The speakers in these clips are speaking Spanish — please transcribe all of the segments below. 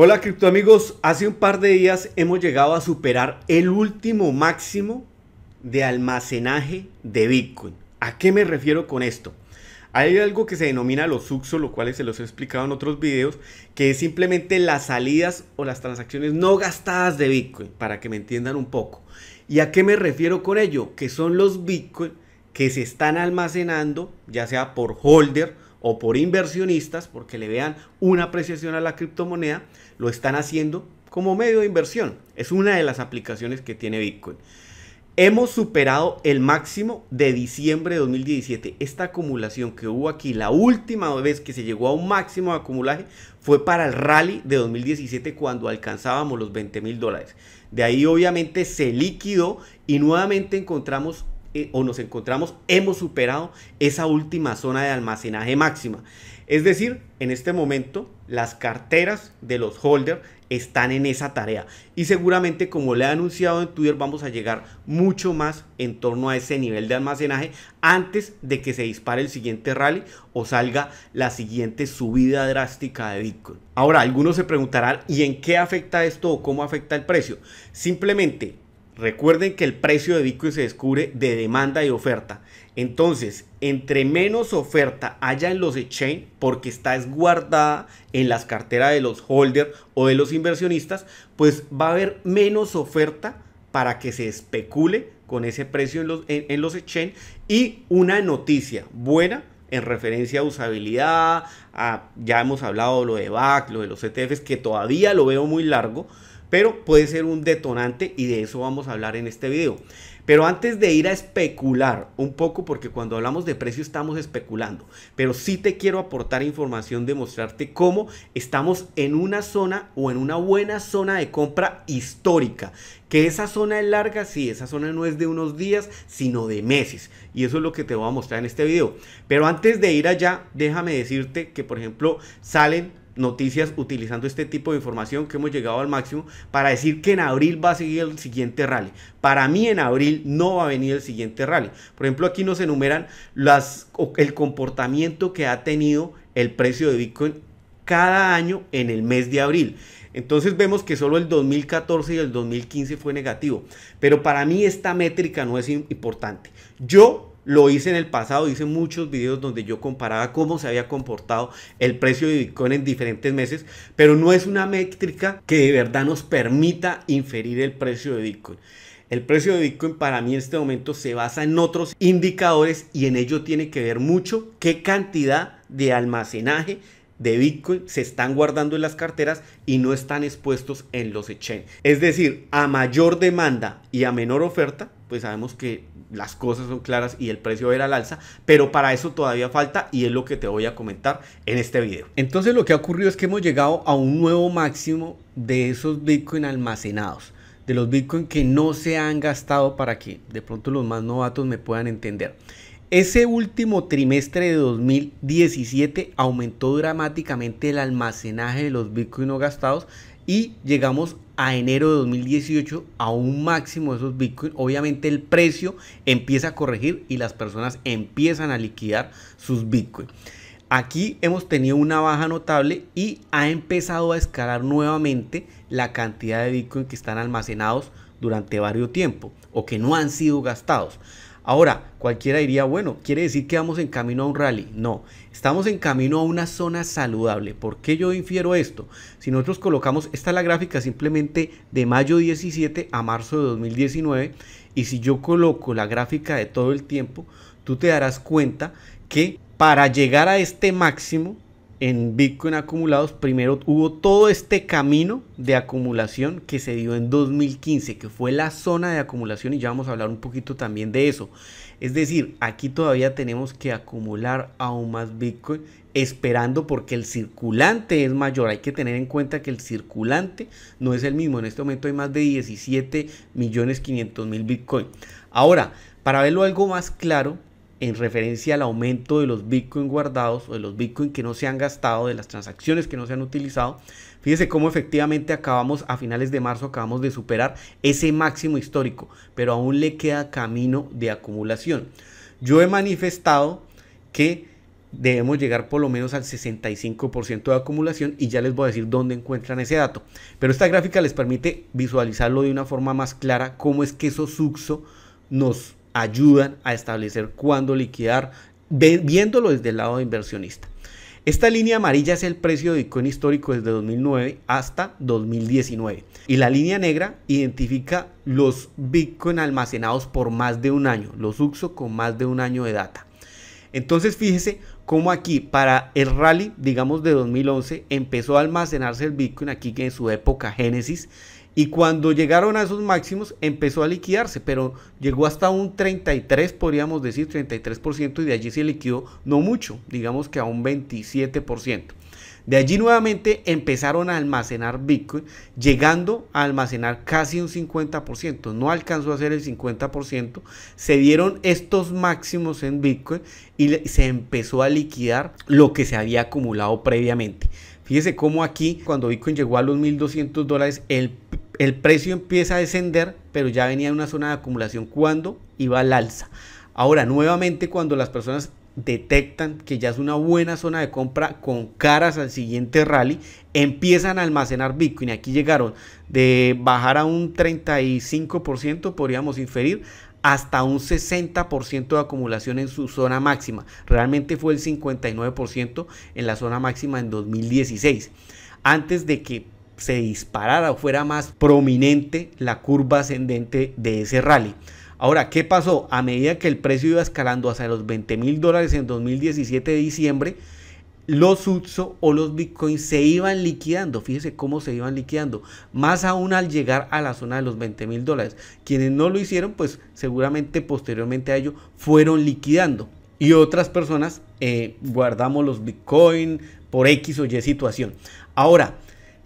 Hola cripto amigos, hace un par de días hemos llegado a superar el último máximo de almacenaje de Bitcoin. ¿A qué me refiero con esto? Hay algo que se denomina los UXO, lo cual se los he explicado en otros videos, que es simplemente las salidas o las transacciones no gastadas de Bitcoin, para que me entiendan un poco. ¿Y a qué me refiero con ello? Que son los Bitcoin que se están almacenando, ya sea por holder, o por inversionistas, porque le vean una apreciación a la criptomoneda, lo están haciendo como medio de inversión. Es una de las aplicaciones que tiene Bitcoin. Hemos superado el máximo de diciembre de 2017. Esta acumulación que hubo aquí, la última vez que se llegó a un máximo de acumulaje, fue para el rally de 2017 cuando alcanzábamos los 20 mil dólares. De ahí obviamente se liquidó y nuevamente encontramos eh, o nos encontramos, hemos superado esa última zona de almacenaje máxima. Es decir, en este momento las carteras de los holders están en esa tarea. Y seguramente, como le he anunciado en Twitter, vamos a llegar mucho más en torno a ese nivel de almacenaje antes de que se dispare el siguiente rally o salga la siguiente subida drástica de Bitcoin. Ahora, algunos se preguntarán, ¿y en qué afecta esto o cómo afecta el precio? Simplemente Recuerden que el precio de Bitcoin se descubre de demanda y oferta. Entonces, entre menos oferta haya en los exchange, porque está esguardada en las carteras de los holders o de los inversionistas, pues va a haber menos oferta para que se especule con ese precio en los, en, exchange. Y una noticia buena en referencia a usabilidad, ya hemos hablado lo de BAC, lo de los ETFs, que todavía lo veo muy largo, pero puede ser un detonante y de eso vamos a hablar en este video. Pero antes de ir a especular un poco, porque cuando hablamos de precio estamos especulando, pero sí te quiero aportar información de mostrarte cómo estamos en una zona o en una buena zona de compra histórica. Que esa zona es larga, sí, esa zona no es de unos días, sino de meses. Y eso es lo que te voy a mostrar en este video. Pero antes de ir allá, déjame decirte que, por ejemplo, salen noticias utilizando este tipo de información que hemos llegado al máximo para decir que en abril va a seguir el siguiente rally. Para mí en abril no va a venir el siguiente rally. Por ejemplo, aquí nos enumeran las, el comportamiento que ha tenido el precio de Bitcoin cada año en el mes de abril. Entonces vemos que solo el 2014 y el 2015 fue negativo. Pero para mí esta métrica no es importante. Yo lo hice en el pasado, hice muchos videos donde yo comparaba cómo se había comportado el precio de Bitcoin en diferentes meses, pero no es una métrica que de verdad nos permita inferir el precio de Bitcoin. El precio de Bitcoin para mí en este momento se basa en otros indicadores y en ello tiene que ver mucho qué cantidad de almacenaje de Bitcoin se están guardando en las carteras y no están expuestos en los exchange. Es decir, a mayor demanda y a menor oferta, pues sabemos que las cosas son claras y el precio era al alza, pero para eso todavía falta y es lo que te voy a comentar en este video. Entonces lo que ha ocurrido es que hemos llegado a un nuevo máximo de esos Bitcoin almacenados, de los Bitcoin que no se han gastado para que de pronto los más novatos me puedan entender. Ese último trimestre de 2017 aumentó dramáticamente el almacenaje de los bitcoins no gastados y llegamos a enero de 2018 a un máximo de esos bitcoins. Obviamente el precio empieza a corregir y las personas empiezan a liquidar sus bitcoins. Aquí hemos tenido una baja notable y ha empezado a escalar nuevamente la cantidad de bitcoins que están almacenados durante varios tiempo o que no han sido gastados. Ahora, cualquiera diría, bueno, quiere decir que vamos en camino a un rally. No, estamos en camino a una zona saludable. ¿Por qué yo infiero esto? Si nosotros colocamos, esta es la gráfica simplemente de mayo 17 a marzo de 2019, y si yo coloco la gráfica de todo el tiempo, tú te darás cuenta que para llegar a este máximo, en Bitcoin acumulados, primero hubo todo este camino de acumulación que se dio en 2015, que fue la zona de acumulación y ya vamos a hablar un poquito también de eso. Es decir, aquí todavía tenemos que acumular aún más Bitcoin esperando porque el circulante es mayor. Hay que tener en cuenta que el circulante no es el mismo. En este momento hay más de 17 millones 500 mil Bitcoin. Ahora, para verlo algo más claro, en referencia al aumento de los Bitcoin guardados o de los Bitcoin que no se han gastado, de las transacciones que no se han utilizado. Fíjese cómo efectivamente acabamos a finales de marzo, acabamos de superar ese máximo histórico, pero aún le queda camino de acumulación. Yo he manifestado que debemos llegar por lo menos al 65% de acumulación y ya les voy a decir dónde encuentran ese dato. Pero esta gráfica les permite visualizarlo de una forma más clara, cómo es que eso suxo nos ayudan a establecer cuándo liquidar, viéndolo desde el lado inversionista. Esta línea amarilla es el precio de Bitcoin histórico desde 2009 hasta 2019 y la línea negra identifica los Bitcoin almacenados por más de un año, los UXO con más de un año de data. Entonces fíjese como aquí para el rally, digamos de 2011, empezó a almacenarse el Bitcoin aquí que en su época Génesis. Y cuando llegaron a esos máximos empezó a liquidarse, pero llegó hasta un 33, podríamos decir 33%, y de allí se liquidó no mucho, digamos que a un 27%. De allí nuevamente empezaron a almacenar Bitcoin, llegando a almacenar casi un 50%. No alcanzó a ser el 50%. Se dieron estos máximos en Bitcoin y se empezó a liquidar lo que se había acumulado previamente. Fíjese cómo aquí, cuando Bitcoin llegó a los 1.200 dólares, el, precio empieza a descender, pero ya venía en una zona de acumulación cuando iba al alza. Ahora, nuevamente, cuando las personas detectan que ya es una buena zona de compra con caras al siguiente rally, empiezan a almacenar Bitcoin. Aquí llegaron de bajar a un 35%, podríamos inferir, hasta un 60% de acumulación en su zona máxima. Realmente fue el 59% en la zona máxima en 2016. Antes de que se disparara o fuera más prominente la curva ascendente de ese rally. Ahora, ¿qué pasó? A medida que el precio iba escalando hacia los 20 mil dólares en 2017 de diciembre, los UTSO o los Bitcoins se iban liquidando. Fíjese cómo se iban liquidando. Más aún al llegar a la zona de los 20 mil dólares. Quienes no lo hicieron, pues seguramente posteriormente a ello fueron liquidando. Y otras personas eh, guardamos los Bitcoin por X o Y situación. Ahora,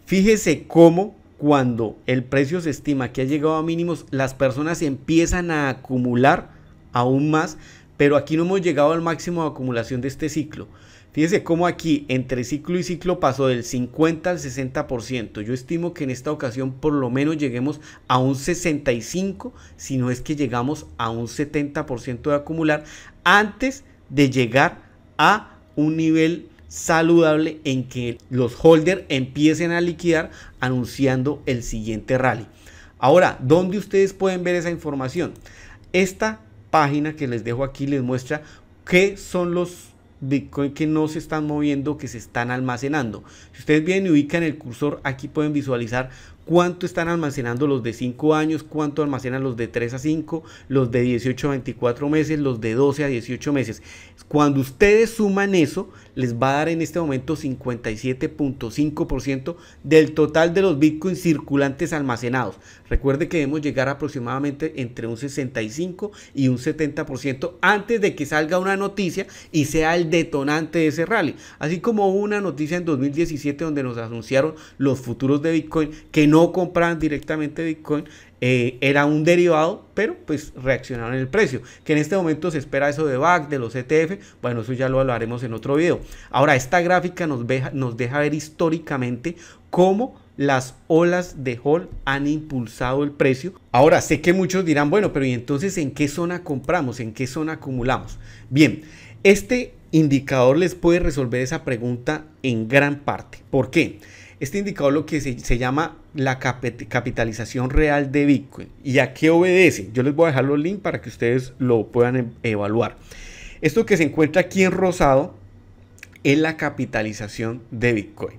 fíjese cómo cuando el precio se estima que ha llegado a mínimos, las personas empiezan a acumular aún más, pero aquí no hemos llegado al máximo de acumulación de este ciclo. Fíjense cómo aquí entre ciclo y ciclo pasó del 50 al 60%. Yo estimo que en esta ocasión por lo menos lleguemos a un 65, si no es que llegamos a un 70% de acumular antes de llegar a un nivel saludable en que los holders empiecen a liquidar anunciando el siguiente rally. Ahora, donde ustedes pueden ver esa información? Esta página que les dejo aquí les muestra qué son los Bitcoin que no se están moviendo, que se están almacenando. Si ustedes vienen y ubican el cursor, aquí pueden visualizar cuánto están almacenando los de 5 años, cuánto almacenan los de 3 a 5, los de 18 a 24 meses, los de 12 a 18 meses. Cuando ustedes suman eso, les va a dar en este momento 57.5% del total de los bitcoins circulantes almacenados. Recuerde que debemos llegar aproximadamente entre un 65 y un 70% antes de que salga una noticia y sea el detonante de ese rally. Así como una noticia en 2017 donde nos anunciaron los futuros de Bitcoin que no compraban directamente Bitcoin, eh, era un derivado, pero pues reaccionaron en el precio. Que en este momento se espera eso de BAC, de los ETF, bueno, eso ya lo hablaremos en otro video. Ahora, esta gráfica nos, deja, nos deja ver históricamente cómo las olas de Hall han impulsado el precio. Ahora, sé que muchos dirán, bueno, pero ¿y entonces en qué zona compramos? ¿En qué zona acumulamos? Bien, este indicador les puede resolver esa pregunta en gran parte. ¿Por qué? Este indicador que se, se llama la capitalización real de Bitcoin. ¿Y a qué obedece? Yo les voy a dejar los links para que ustedes lo puedan em, evaluar. Esto que se encuentra aquí en rosado es la capitalización de Bitcoin.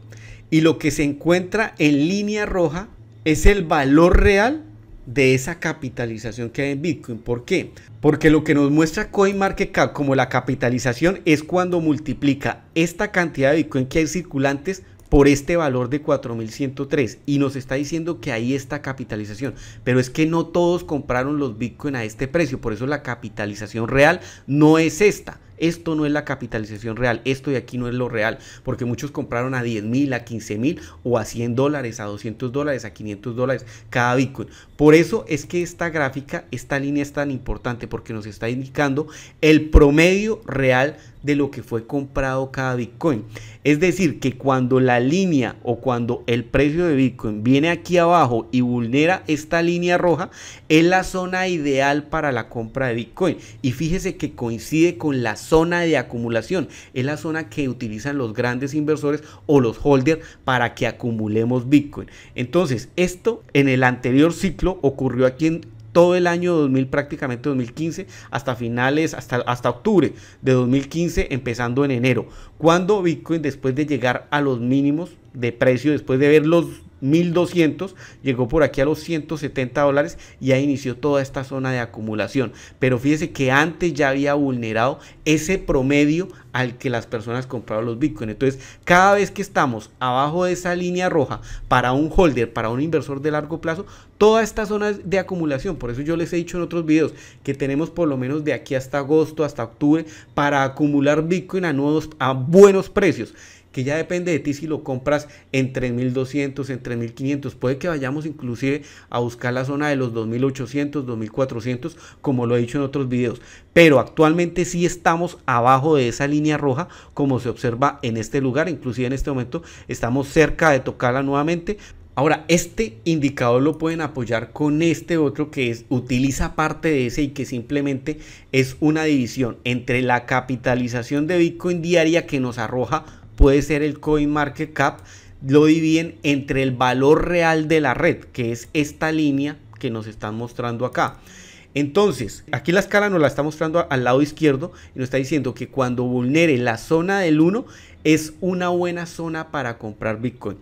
Y lo que se encuentra en línea roja es el valor real de esa capitalización que hay en Bitcoin. ¿Por qué? Porque lo que nos muestra CoinMarketCap como la capitalización es cuando multiplica esta cantidad de Bitcoin que hay circulantes por este valor de 4103 y nos está diciendo que ahí está capitalización, pero es que no todos compraron los Bitcoin a este precio, por eso la capitalización real no es esta, esto no es la capitalización real, esto de aquí no es lo real, porque muchos compraron a 10 mil, a 15 mil o a 100 dólares, a 200 dólares, a 500 dólares cada Bitcoin. Por eso es que esta gráfica, esta línea es tan importante, porque nos está indicando el promedio real de lo que fue comprado cada Bitcoin. Es decir, que cuando la línea o cuando el precio de Bitcoin viene aquí abajo y vulnera esta línea roja, es la zona ideal para la compra de Bitcoin. Y fíjese que coincide con la zona zona de acumulación. Es la zona que utilizan los grandes inversores o los holders para que acumulemos Bitcoin. Entonces, esto en el anterior ciclo ocurrió aquí en todo el año 2000, prácticamente 2015, hasta finales, hasta, hasta octubre de 2015, empezando en enero, cuando Bitcoin, después de llegar a los mínimos de precio, después de ver los 1200, llegó por aquí a los 170 dólares y ahí inició toda esta zona de acumulación. Pero fíjese que antes ya había vulnerado ese promedio al que las personas compraban los bitcoins. Entonces, cada vez que estamos abajo de esa línea roja para un holder, para un inversor de largo plazo, toda esta zona de acumulación, por eso yo les he dicho en otros videos que tenemos por lo menos de aquí hasta agosto, hasta octubre, para acumular bitcoin a nuevos, a buenos precios que ya depende de ti si lo compras en 3.200, en 3.500. Puede que vayamos inclusive a buscar la zona de los 2.800, 2.400, como lo he dicho en otros videos. Pero actualmente sí estamos abajo de esa línea roja, como se observa en este lugar. Inclusive en este momento estamos cerca de tocarla nuevamente. Ahora, este indicador lo pueden apoyar con este otro que es, utiliza parte de ese y que simplemente es una división entre la capitalización de Bitcoin diaria que nos arroja puede ser el coin market cap lo dividen entre el valor real de la red, que es esta línea que nos están mostrando acá. Entonces, aquí la escala nos la está mostrando al lado izquierdo y nos está diciendo que cuando vulnere la zona del 1 es una buena zona para comprar Bitcoin.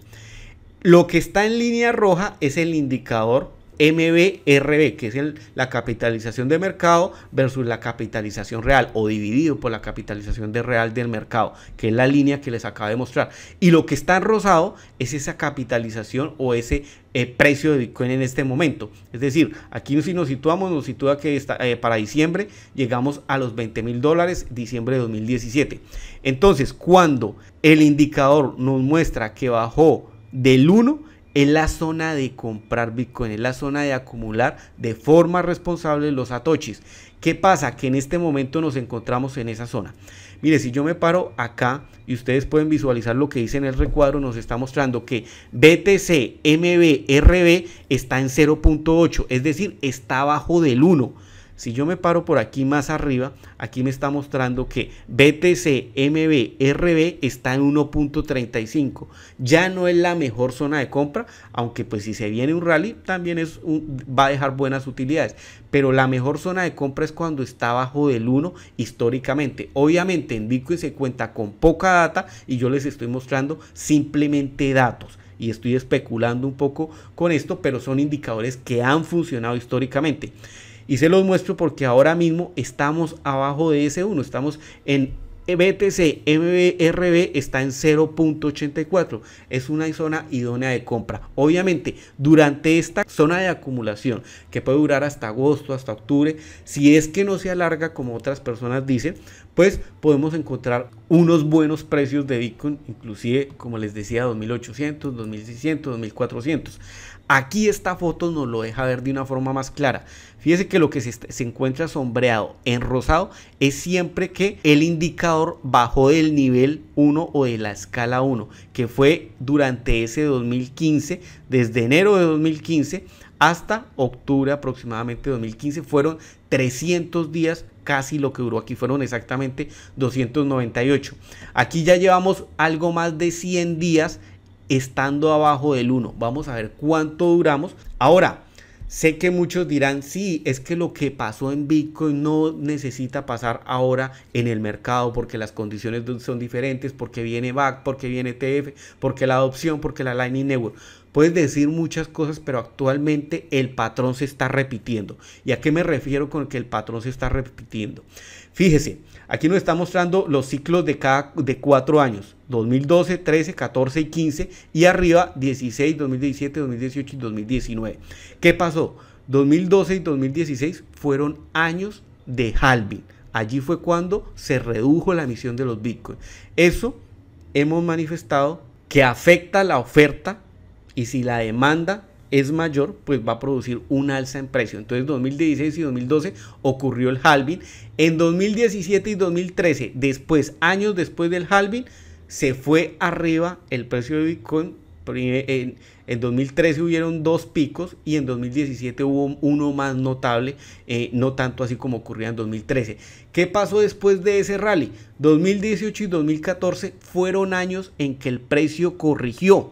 Lo que está en línea roja es el indicador MBRB, que es la capitalización de mercado versus la capitalización real o dividido por la capitalización de real del mercado, que es la línea que les acabo de mostrar. Y lo que está en rosado es esa capitalización o ese eh, precio de Bitcoin en este momento. Es decir, aquí si nos situamos, nos sitúa que eh, para diciembre llegamos a los 20 mil dólares, diciembre de 2017. Entonces, cuando el indicador nos muestra que bajó del 1, es la zona de comprar Bitcoin, es la zona de acumular de forma responsable los Atochis. ¿Qué pasa? Que en este momento nos encontramos en esa zona. Mire, si yo me paro acá y ustedes pueden visualizar lo que dice en el recuadro, nos está mostrando que BTC, MB, RB está en 0.8, es decir, está abajo del 1 si yo me paro por aquí más arriba, aquí me está mostrando que BTC MB RB está en 1.35. Ya no es la mejor zona de compra, aunque pues si se viene un rally también es va a dejar buenas utilidades. Pero la mejor zona de compra es cuando está bajo del 1 históricamente. Obviamente en Bitcoin se cuenta con poca data y yo les estoy mostrando simplemente datos y estoy especulando un poco con esto, pero son indicadores que han funcionado históricamente. Y se los muestro porque ahora mismo estamos abajo de ese 1, estamos en BTC MBRB está en 0.84. Es una zona idónea de compra. Obviamente, durante esta zona de acumulación, que puede durar hasta agosto, hasta octubre, si es que no se alarga como otras personas dicen, pues podemos encontrar unos buenos precios de Bitcoin, inclusive, como les decía, 2.800, 2.600, 2.400. Aquí esta foto nos lo deja ver de una forma más clara. Fíjese que lo que se, encuentra sombreado en rosado es siempre que el indicador bajó del nivel 1 o de la escala 1, que fue durante ese 2015, desde enero de 2015 hasta octubre aproximadamente de 2015, fueron 300 días casi lo que duró aquí, fueron exactamente 298. Aquí ya llevamos algo más de 100 días estando abajo del 1. Vamos a ver cuánto duramos. Ahora, sé que muchos dirán, sí, es que lo que pasó en Bitcoin no necesita pasar ahora en el mercado porque las condiciones son diferentes, porque viene back, porque viene TF, porque la adopción, porque la Lightning Network. Puedes decir muchas cosas, pero actualmente el patrón se está repitiendo. ¿Y a qué me refiero con que el patrón se está repitiendo? Fíjese, aquí nos está mostrando los ciclos de, cada, de cuatro años. 2012, 13, 14 y 15 y arriba 16, 2017, 2018 y 2019. ¿Qué pasó? 2012 y 2016 fueron años de halving. Allí fue cuando se redujo la emisión de los bitcoins. Eso hemos manifestado que afecta la oferta y si la demanda es mayor, pues va a producir un alza en precio. Entonces 2016 y 2012 ocurrió el halving. En 2017 y 2013, después, años después del halving, se fue arriba el precio de Bitcoin. En, 2013 hubieron dos picos y en 2017 hubo uno más notable, eh, no tanto así como ocurría en 2013. ¿Qué pasó después de ese rally? 2018 y 2014 fueron años en que el precio corrigió.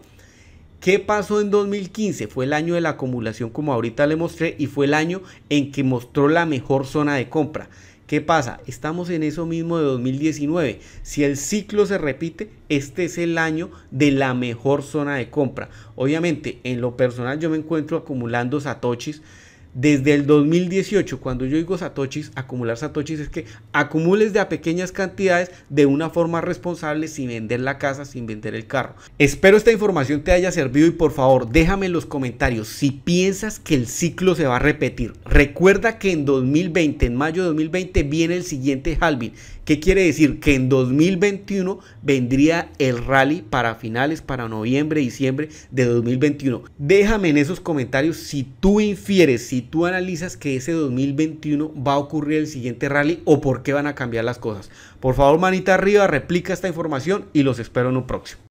¿Qué pasó en 2015? Fue el año de la acumulación como ahorita le mostré y fue el año en que mostró la mejor zona de compra. ¿Qué pasa? Estamos en eso mismo de 2019. Si el ciclo se repite, este es el año de la mejor zona de compra. Obviamente, en lo personal yo me encuentro acumulando satoshis desde el 2018, cuando yo digo satoshis, acumular satoshis es que acumules de a pequeñas cantidades de una forma responsable sin vender la casa, sin vender el carro. Espero esta información te haya servido y por favor déjame en los comentarios si piensas que el ciclo se va a repetir. Recuerda que en 2020, en mayo de 2020, viene el siguiente halving. ¿Qué quiere decir? Que en 2021 vendría el rally para finales, para noviembre, diciembre de 2021. Déjame en esos comentarios si tú infieres, si tú analizas que ese 2021 va a ocurrir el siguiente rally o por qué van a cambiar las cosas. Por favor, manita arriba, replica esta información y los espero en un próximo.